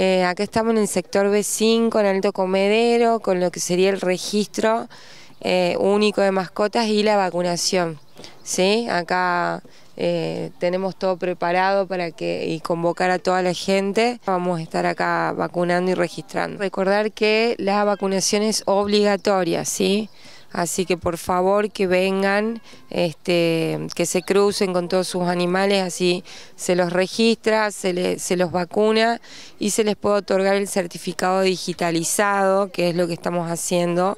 Eh, acá estamos en el sector B5, en Alto Comedero, con lo que sería el registro eh, único de mascotas y la vacunación. ¿sí? Acá eh, tenemos todo preparado para que y convocar a toda la gente. Vamos a estar acá vacunando y registrando. Recordar que la vacunación es obligatoria, ¿sí? Así que por favor que vengan, este, que se crucen con todos sus animales, así se los registra, se, se los vacuna y se les puede otorgar el certificado digitalizado, que es lo que estamos haciendo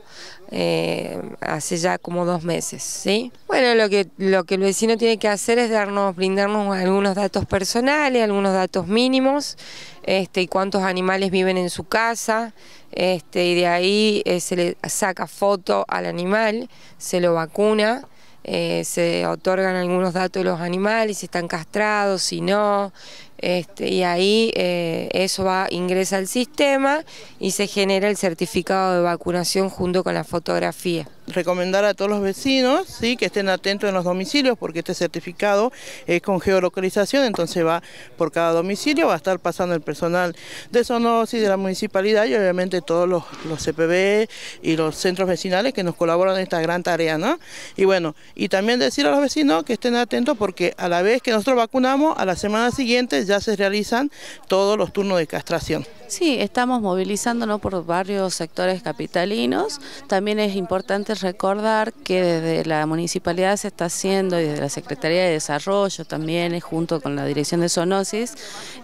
eh, hace ya como dos meses. ¿sí? Bueno, lo que, lo que el vecino tiene que hacer es darnos, brindarnos algunos datos personales, algunos datos mínimos, este, y cuántos animales viven en su casa, este, y de ahí eh, se le saca foto al animal, se lo vacuna, eh, se otorgan algunos datos de los animales, si están castrados, si no, este, y ahí eh, eso va, ingresa al sistema y se genera el certificado de vacunación junto con la fotografía recomendar a todos los vecinos ¿sí? que estén atentos en los domicilios porque este certificado es con geolocalización, entonces va por cada domicilio, va a estar pasando el personal de zoonosis de la municipalidad y obviamente todos los, los CPB y los centros vecinales que nos colaboran en esta gran tarea. ¿no? Y bueno, y también decir a los vecinos que estén atentos porque a la vez que nosotros vacunamos, a la semana siguiente ya se realizan todos los turnos de castración. Sí, estamos movilizándonos por varios sectores capitalinos, también es importante recordar que desde la municipalidad se está haciendo y desde la Secretaría de Desarrollo también, junto con la Dirección de Zoonosis,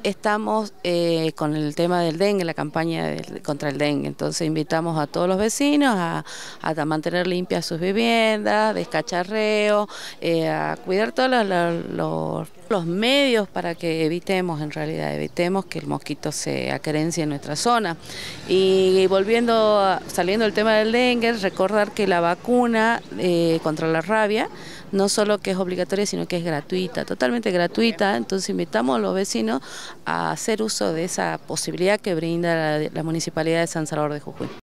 estamos eh, con el tema del dengue, la campaña contra el dengue. Entonces invitamos a todos los vecinos a, mantener limpias sus viviendas, descacharreo, eh, a cuidar todos los los medios para que evitemos, en realidad, evitemos que el mosquito se acerencie en nuestra zona. Y volviendo, saliendo del tema del dengue, recordar que la vacuna eh, contra la rabia no solo que es obligatoria, sino que es gratuita, totalmente gratuita. Entonces invitamos a los vecinos a hacer uso de esa posibilidad que brinda la Municipalidad de San Salvador de Jujuy.